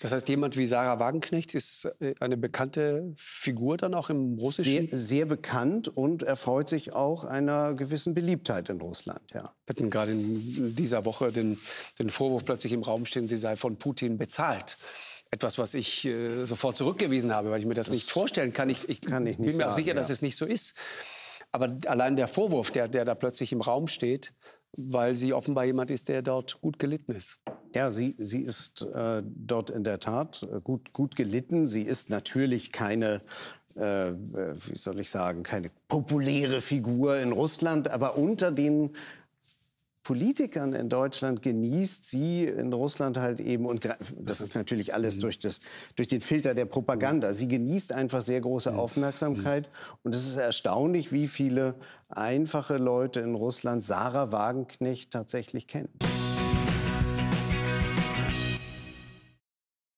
Das heißt, jemand wie Sarah Wagenknecht ist äh, eine bekannte Figur dann auch im russischen? Sehr, sehr bekannt und erfreut sich auch einer gewissen Beliebtheit in Russland, ja. Wir hatten gerade in dieser Woche den, den Vorwurf plötzlich im Raum stehen, sie sei von Putin bezahlt etwas, was ich äh, sofort zurückgewiesen habe, weil ich mir das, das nicht vorstellen kann. Ich, ich, kann ich bin mir auch sicher, ja. dass es nicht so ist. Aber allein der Vorwurf, der, der da plötzlich im Raum steht, weil sie offenbar jemand ist, der dort gut gelitten ist. Ja, sie, sie ist äh, dort in der Tat äh, gut, gut gelitten. Sie ist natürlich keine äh, wie soll ich sagen, keine populäre Figur in Russland, aber unter den Politikern in Deutschland genießt sie in Russland halt eben und das ist natürlich alles mhm. durch das durch den Filter der Propaganda. Sie genießt einfach sehr große mhm. Aufmerksamkeit mhm. und es ist erstaunlich, wie viele einfache Leute in Russland Sarah Wagenknecht tatsächlich kennen.